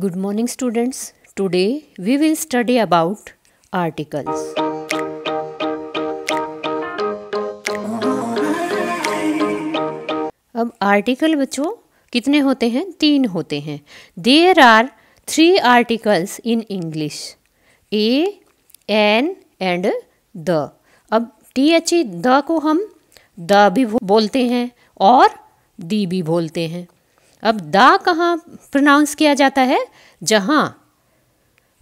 good morning students today we will study about articles अब article बच्चों कितने होते हैं तीन होते हैं there are three articles in English a an and the अब टी एच ई द को हम द भी बोलते हैं और दी भी बोलते हैं अब दा कहाँ प्रोनाउंस किया जाता है जहाँ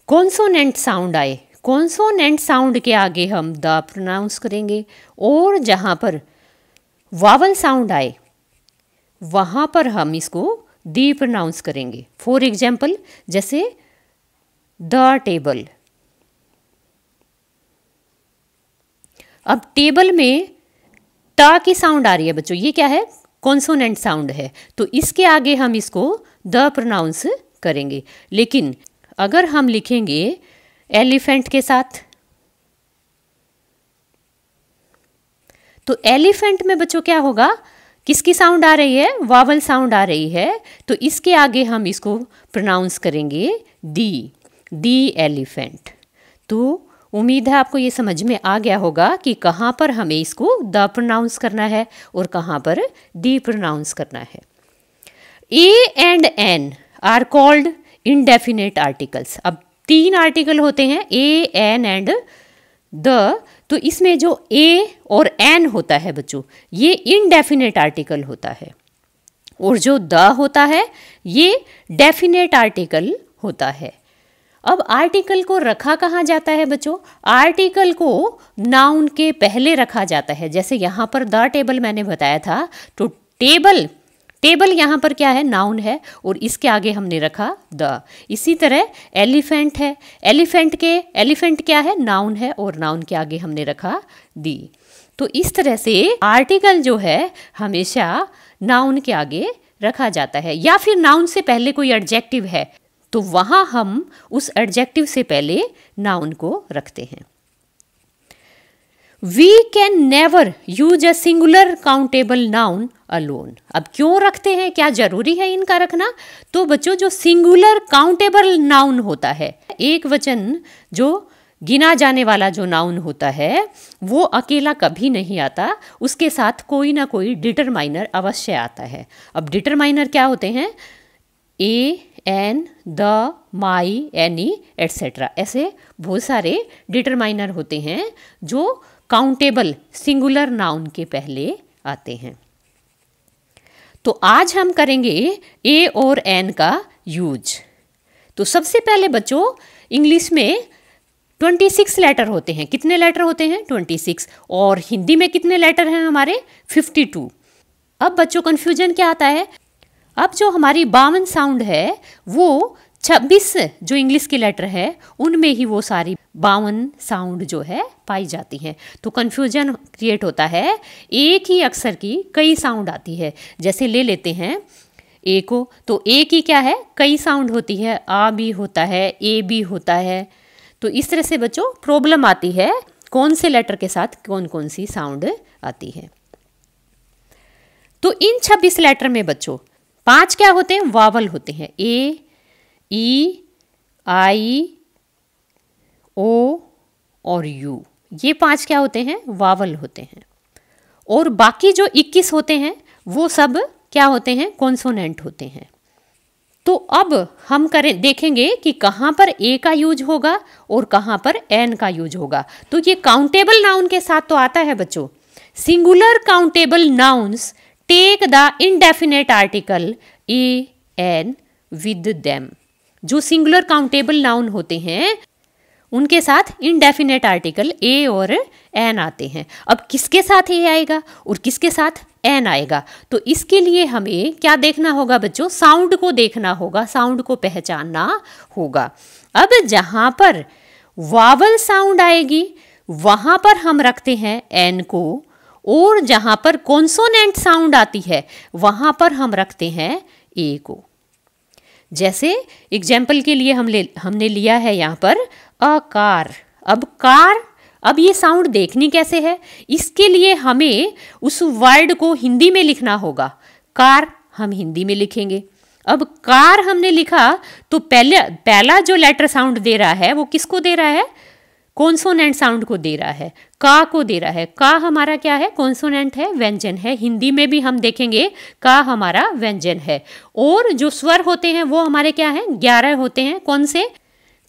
कॉन्सोनेंट साउंड आए कॉन्सोनेंट साउंड के आगे हम द प्रोनाउंस करेंगे और जहाँ पर वावल साउंड आए वहाँ पर हम इसको दी प्रोनाउंस करेंगे फॉर एग्जाम्पल जैसे द टेबल अब टेबल में टा की साउंड आ रही है बच्चों ये क्या है कॉन्सोनेंट साउंड है तो इसके आगे हम इसको द प्रोनाउंस करेंगे लेकिन अगर हम लिखेंगे एलिफेंट के साथ तो एलिफेंट में बच्चों क्या होगा किसकी साउंड आ रही है वावल साउंड आ रही है तो इसके आगे हम इसको प्रोनाउंस करेंगे दी दी एलिफेंट तो उम्मीद है आपको ये समझ में आ गया होगा कि कहाँ पर हमें इसको द प्रोनाउंस करना है और कहाँ पर डी प्रोनाउंस करना है a and an are called indefinite articles अब तीन आर्टिकल होते हैं ए एन एंड द तो इसमें जो ए और एन होता है बच्चों ये इनडेफिनेट आर्टिकल होता है और जो द होता है ये डेफिनेट आर्टिकल होता है अब आर्टिकल को रखा कहाँ जाता है बच्चों आर्टिकल को नाउन के पहले रखा जाता है जैसे यहाँ पर द टेबल मैंने बताया था तो टेबल टेबल यहाँ पर क्या है नाउन है और इसके आगे हमने रखा द इसी तरह एलिफेंट है एलिफेंट के एलिफेंट क्या है नाउन है और नाउन के आगे हमने रखा दी तो इस तरह से आर्टिकल जो है हमेशा नाउन के आगे रखा जाता है या फिर नाउन से पहले कोई एडजेक्टिव है तो वहाँ हम उस एडजेक्टिव से पहले नाउन को रखते हैं we can never use a singular countable noun alone अब क्यों रखते हैं क्या जरूरी है इनका रखना तो बच्चों जो सिंगुलर काउंटेबल नाउन होता है एक वचन जो गिना जाने वाला जो नाउन होता है वो अकेला कभी नहीं आता उसके साथ कोई ना कोई डिटरमाइनर अवश्य आता है अब डिटरमाइनर क्या होते हैं a an the my any etcetera ऐसे बहुत सारे डिटरमाइनर होते हैं जो काउंटेबल सिंगुलर नाउन के पहले आते हैं तो आज हम करेंगे ए और एन का यूज तो सबसे पहले बच्चों इंग्लिश में 26 लेटर होते हैं कितने लेटर होते हैं 26 और हिंदी में कितने लेटर हैं हमारे 52 अब बच्चों कन्फ्यूजन क्या आता है अब जो हमारी बावन साउंड है वो छब्बीस जो इंग्लिश के लेटर है उनमें ही वो सारी बावन साउंड जो है पाई जाती हैं तो कन्फ्यूजन क्रिएट होता है एक ही अक्षर की कई साउंड आती है जैसे ले लेते हैं ए को तो ए की क्या है कई साउंड होती है आ भी होता है ए भी होता है तो इस तरह से बच्चों प्रॉब्लम आती है कौन से लेटर के साथ कौन कौन सी साउंड आती है तो इन 26 लेटर में बच्चों पांच क्या होते हैं वावल होते हैं ए ई आई ओ और यू ये पांच क्या होते हैं वावल होते हैं और बाकी जो 21 होते हैं वो सब क्या होते हैं कॉन्सोनेंट होते हैं तो अब हम करें देखेंगे कि कहाँ पर ए का यूज होगा और कहाँ पर एन का यूज होगा तो ये काउंटेबल नाउन के साथ तो आता है बच्चों singular countable nouns take the indefinite article a an with them जो सिंगुलर काउंटेबल नाउन होते हैं उनके साथ इनडेफिनेट आर्टिकल ए और एन आते हैं अब किसके साथ ए आएगा और किसके साथ एन आएगा तो इसके लिए हमें क्या देखना होगा बच्चों साउंड को देखना होगा साउंड को पहचानना होगा अब जहाँ पर वावल साउंड आएगी वहां पर हम रखते हैं एन को और जहां पर कॉन्सोनेंट साउंड आती है वहां पर हम रखते हैं ए को जैसे एग्जाम्पल के लिए हम ले हमने लिया है यहां पर अ कार अब कार अब ये साउंड देखनी कैसे है इसके लिए हमें उस वर्ड को हिंदी में लिखना होगा कार हम हिंदी में लिखेंगे अब कार हमने लिखा तो पहले पहला जो लेटर साउंड दे रहा है वो किसको दे रहा है कॉन्सोनेंट साउंड को दे रहा है का को दे रहा है का हमारा क्या है कॉन्सोनेंट है व्यंजन है हिंदी में भी हम देखेंगे का हमारा व्यंजन है और जो स्वर होते हैं वो हमारे क्या है ग्यारह होते हैं कौन से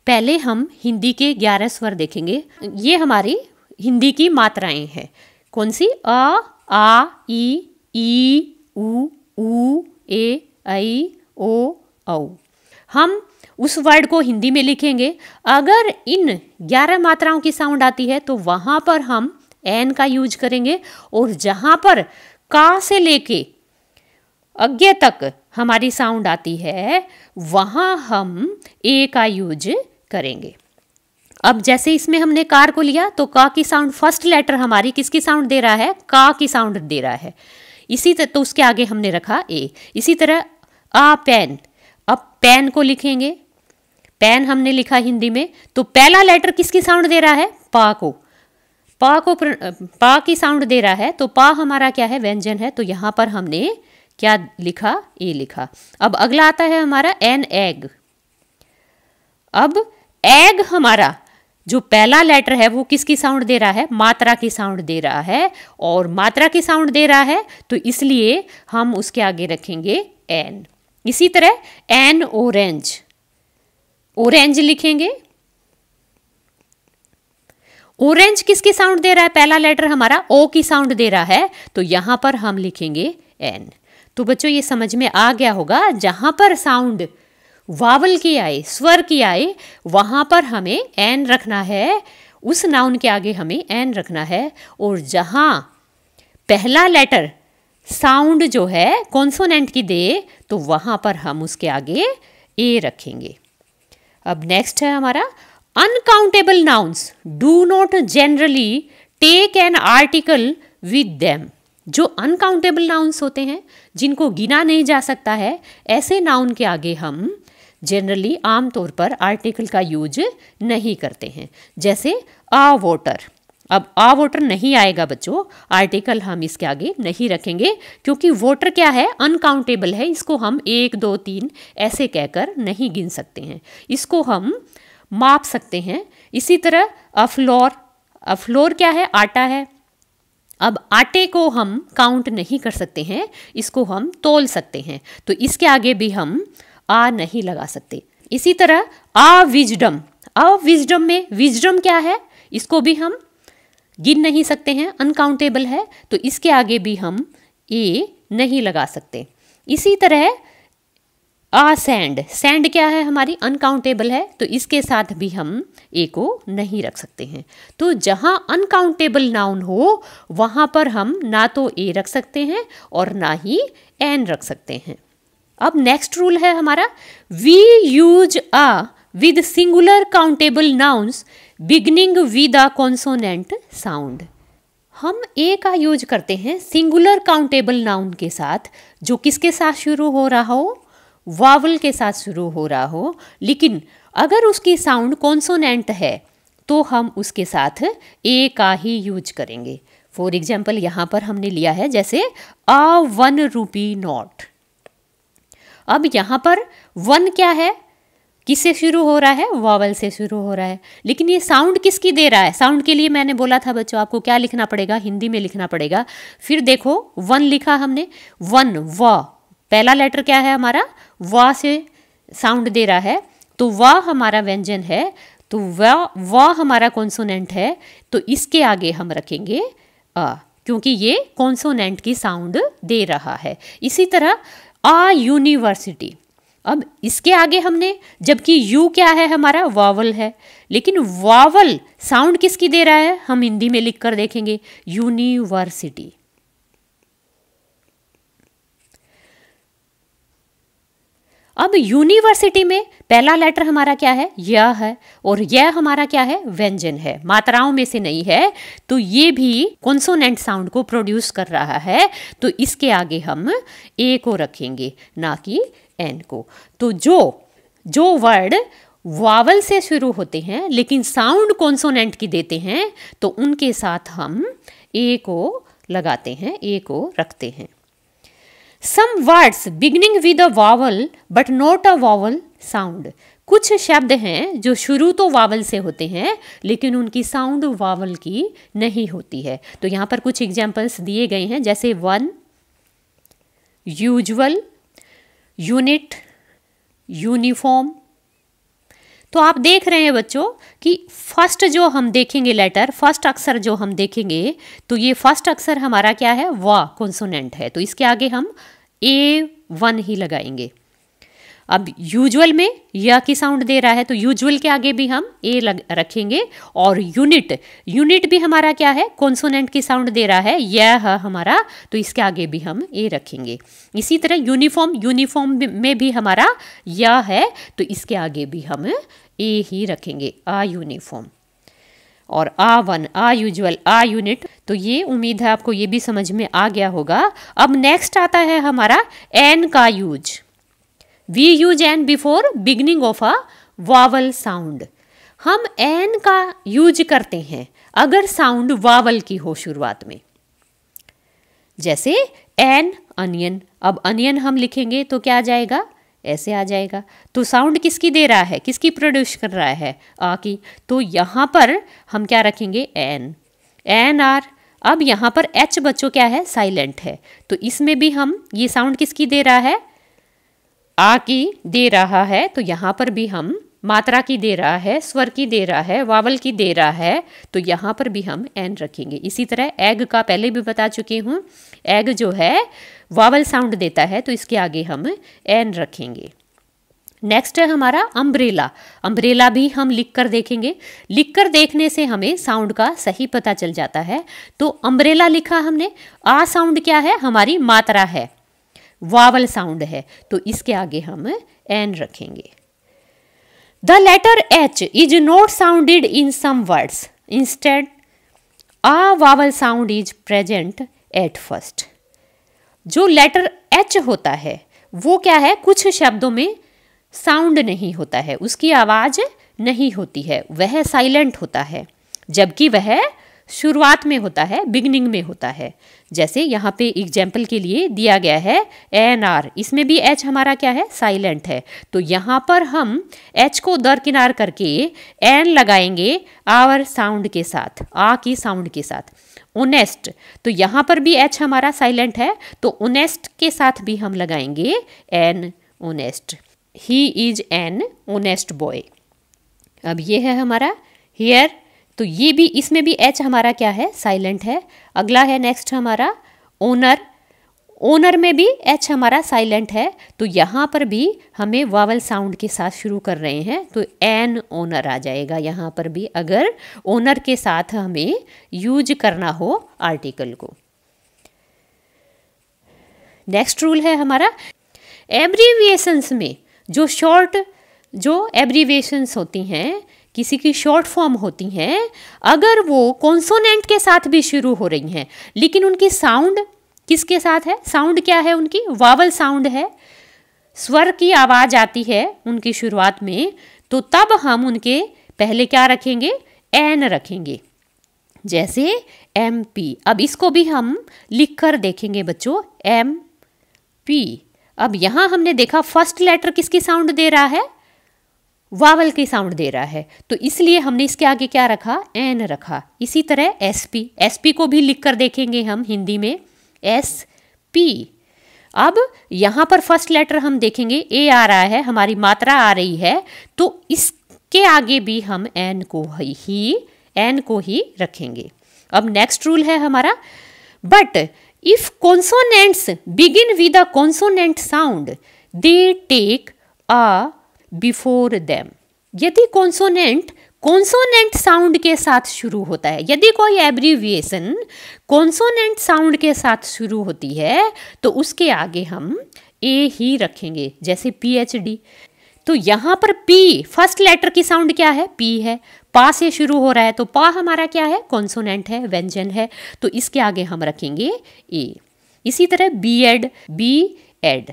पहले हम हिंदी के ग्यारह स्वर देखेंगे ये हमारी हिंदी की मात्राएं हैं कौन सी अ आ ई ई उ ऊ ए ओ औ हम उस वर्ड को हिंदी में लिखेंगे अगर इन ग्यारह मात्राओं की साउंड आती है तो वहाँ पर हम एन का यूज करेंगे और जहाँ पर का से लेके अज्ञ तक हमारी साउंड आती है वहाँ हम ए का यूज करेंगे अब जैसे इसमें हमने कार को लिया तो का की साउंड फर्स्ट लेटर हमारी किसकी साउंड दे रहा है का की साउंड दे रहा है इसी तरह तो उसके आगे हमने रखा ए इसी तरह आ पेन अब पेन को लिखेंगे पैन हमने लिखा हिंदी में तो पहला लेटर किसकी साउंड दे रहा है पा को पा को पा की साउंड दे रहा है तो पा हमारा क्या है व्यंजन है तो यहां पर हमने क्या लिखा ए लिखा अब अगला आता है हमारा एन एग अब एग हमारा जो पहला लेटर है वो किसकी साउंड दे रहा है मात्रा की साउंड दे रहा है और मात्रा की साउंड दे रहा है तो इसलिए हम उसके आगे रखेंगे एन इसी तरह एन ऑरेंज ऑरेंज लिखेंगे ऑरेंज किसकी साउंड दे रहा है पहला लेटर हमारा ओ की साउंड दे रहा है तो यहां पर हम लिखेंगे एन तो बच्चों ये समझ में आ गया होगा जहां पर साउंड वावल की आए स्वर की आए वहां पर हमें एन रखना है उस नाउन के आगे हमें एन रखना है और जहां पहला लेटर साउंड जो है कॉन्सोनेंट की दे तो वहां पर हम उसके आगे ए रखेंगे अब नेक्स्ट है हमारा uncountable nouns do not generally take an article with them जो अनकाउंटेबल नाउन्स होते हैं जिनको गिना नहीं जा सकता है ऐसे नाउन के आगे हम जनरली आमतौर पर आर्टिकल का यूज नहीं करते हैं जैसे आ वोटर अब आ वोटर नहीं आएगा बच्चों आर्टिकल हम इसके आगे नहीं रखेंगे क्योंकि वोटर क्या है अनकाउंटेबल है इसको हम एक दो तीन ऐसे कहकर नहीं गिन सकते हैं इसको हम माप सकते हैं इसी तरह अफ्लोर अफ्लोर क्या है आटा है अब आटे को हम काउंट नहीं कर सकते हैं इसको हम तोल सकते हैं तो इसके आगे भी हम आ नहीं लगा सकते इसी तरह आ विजडम अविजडम में विजडम क्या है इसको भी हम गिन नहीं सकते हैं अनकाउंटेबल है तो इसके आगे भी हम ए नहीं लगा सकते इसी तरह आ सैंड सैंड क्या है हमारी अनकाउंटेबल है तो इसके साथ भी हम ए को नहीं रख सकते हैं तो जहाँ अनकाउंटेबल नाउन हो वहाँ पर हम ना तो ए रख सकते हैं और ना ही एन रख सकते हैं अब नेक्स्ट रूल है हमारा we use a with singular countable nouns beginning with a consonant sound हम ए का यूज करते हैं सिंगुलर काउंटेबल नाउन के साथ जो किसके साथ शुरू हो रहा हो वावल के साथ शुरू हो रहा हो लेकिन अगर उसकी साउंड कॉन्सोनेंट है तो हम उसके साथ ए का ही यूज करेंगे फॉर एग्जाम्पल यहाँ पर हमने लिया है जैसे अ वन रूपी नोट अब यहाँ पर वन क्या है किससे शुरू हो रहा है वावल से शुरू हो रहा है लेकिन ये साउंड किसकी दे रहा है साउंड के लिए मैंने बोला था बच्चों आपको क्या लिखना पड़ेगा हिंदी में लिखना पड़ेगा फिर देखो वन लिखा हमने वन व पहला लेटर क्या है हमारा व से साउंड दे रहा है तो व हमारा व्यंजन है तो व व हमारा कॉन्सोनेंट है तो इसके आगे हम रखेंगे अ क्योंकि ये कॉन्सोनेंट की साउंड दे रहा है इसी तरह आ यूनिवर्सिटी अब इसके आगे हमने जबकि यू क्या है हमारा वावल है लेकिन वावल साउंड किसकी दे रहा है हम हिंदी में लिख कर देखेंगे यूनिवर्सिटी अब यूनिवर्सिटी में पहला लेटर हमारा क्या है यह है और यह हमारा क्या है व्यंजन है मात्राओं में से नहीं है तो ये भी कॉन्सोनेंट साउंड को प्रोड्यूस कर रहा है तो इसके आगे हम ए को रखेंगे ना कि एन को तो जो जो वर्ड वावल से शुरू होते हैं लेकिन साउंड कॉन्सोनेंट की देते हैं तो उनके साथ हम ए को लगाते हैं ए को रखते हैं some words beginning with a vowel but not a vowel sound कुछ शब्द हैं जो शुरू तो वावल से होते हैं लेकिन उनकी साउंड वावल की नहीं होती है तो यहाँ पर कुछ एग्जाम्पल्स दिए गए हैं जैसे वन यूजल यूनिट यूनिफॉर्म तो आप देख रहे हैं बच्चों कि फर्स्ट जो हम देखेंगे लेटर फर्स्ट अक्षर जो हम देखेंगे तो ये फर्स्ट अक्षर हमारा क्या है वा कॉन्सोनेंट है तो इसके आगे हम ए वन ही लगाएंगे अब यूजुअल में यह की साउंड दे रहा है तो यूजुअल के आगे भी हम ए लग रखेंगे और यूनिट यूनिट भी हमारा क्या है कॉन्सोनेंट की साउंड दे रहा है यह है हमारा तो इसके आगे भी हम ए रखेंगे इसी तरह यूनिफॉर्म यूनिफॉर्म में भी हमारा यह है तो इसके आगे भी हम ए ही रखेंगे आ यूनिफॉर्म और a one a usual a unit तो ये उम्मीद है आपको ये भी समझ में आ गया होगा अब नेक्स्ट आता है हमारा एन का use we use an before beginning of a vowel sound हम एन का यूज करते हैं अगर साउंड वावल की हो शुरुआत में जैसे एन अनियन अब अनियन हम लिखेंगे तो क्या आ जाएगा ऐसे आ जाएगा तो साउंड किसकी दे रहा है किसकी प्रोड्यूस कर रहा है आ की तो यहां पर हम क्या रखेंगे एन एन आर अब यहां पर एच बच्चों क्या है साइलेंट है तो इसमें भी हम ये साउंड किसकी दे रहा है आ की दे रहा है तो यहाँ पर भी हम मात्रा की दे रहा है स्वर की दे रहा है वावल की दे रहा है तो यहाँ पर भी हम एन रखेंगे इसी तरह एग का पहले भी बता चुके हूँ एग जो है वावल साउंड देता है तो इसके आगे हम एन रखेंगे नेक्स्ट है हमारा अम्ब्रेला अम्ब्रेला भी हम लिख कर देखेंगे लिख कर देखने से हमें साउंड का सही पता चल जाता है तो अम्ब्रेला लिखा हमने आ साउंड क्या है हमारी मात्रा है वावल साउंड है तो इसके आगे हम एन रखेंगे the letter H is not sounded in some words instead a vowel sound is present at first जो लेटर एच होता है वो क्या है कुछ शब्दों में साउंड नहीं होता है उसकी आवाज़ नहीं होती है वह साइलेंट होता है जबकि वह शुरुआत में होता है बिगनिंग में होता है जैसे यहाँ पे एग्जाम्पल के लिए दिया गया है एन आर इसमें भी एच हमारा क्या है साइलेंट है तो यहाँ पर हम एच को दरकिनार करके एन लगाएंगे आवर साउंड के साथ आ की साउंड के साथ ओनेस्ट तो यहाँ पर भी एच हमारा साइलेंट है तो ओनेस्ट के साथ भी हम लगाएंगे an honest he is an honest boy अब ये है हमारा हेयर तो ये भी इसमें भी एच हमारा क्या है साइलेंट है अगला है नेक्स्ट हमारा ओनर ओनर में भी एच हमारा साइलेंट है तो यहाँ पर भी हमें वावल साउंड के साथ शुरू कर रहे हैं तो एन ओनर आ जाएगा यहाँ पर भी अगर ओनर के साथ हमें यूज करना हो आर्टिकल को नेक्स्ट रूल है हमारा एब्रीविएशंस में जो शॉर्ट जो एब्रीविएशंस होती हैं किसी की शॉर्ट फॉर्म होती हैं अगर वो कॉन्सोनेंट के साथ भी शुरू हो रही हैं लेकिन उनकी साउंड किसके साथ है साउंड क्या है उनकी वावल साउंड है स्वर की आवाज़ आती है उनकी शुरुआत में तो तब हम उनके पहले क्या रखेंगे एन रखेंगे जैसे एम पी अब इसको भी हम लिख कर देखेंगे बच्चों एम पी अब यहाँ हमने देखा फर्स्ट लेटर किसकी साउंड दे रहा है वावल की साउंड दे रहा है तो इसलिए हमने इसके आगे क्या रखा एन रखा इसी तरह एस पी एस पी को भी लिख कर देखेंगे हम हिंदी में एस पी अब यहाँ पर फर्स्ट लेटर हम देखेंगे ए आ रहा है हमारी मात्रा आ रही है तो इसके आगे भी हम एन को ही एन को ही रखेंगे अब नेक्स्ट रूल है हमारा but if consonants begin with a consonant sound they take a before them यदि कॉन्सोनेंट कॉन्सोनेंट साउंड के साथ शुरू होता है यदि कोई एब्रीविएशन कॉन्सोनेंट साउंड के साथ शुरू होती है तो उसके आगे हम ए ही रखेंगे जैसे पीएचडी तो यहाँ पर पी फर्स्ट लेटर की साउंड क्या है पी है पा से शुरू हो रहा है तो पा हमारा क्या है कॉन्सोनेंट है व्यंजन है तो इसके आगे हम रखेंगे ए इसी तरह बी एड बी एड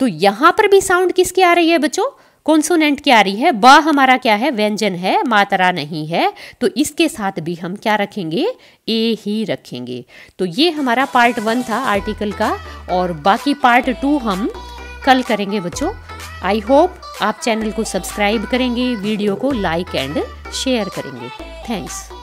तो यहाँ पर भी साउंड किसकी आ रही है बच्चों कॉन्सोनेंट क्या आ रही है ब हमारा क्या है व्यंजन है मात्रा नहीं है तो इसके साथ भी हम क्या रखेंगे ए ही रखेंगे तो ये हमारा पार्ट वन था आर्टिकल का और बाकी पार्ट टू हम कल करेंगे बच्चों आई होप आप चैनल को सब्सक्राइब करेंगे वीडियो को लाइक एंड शेयर करेंगे थैंक्स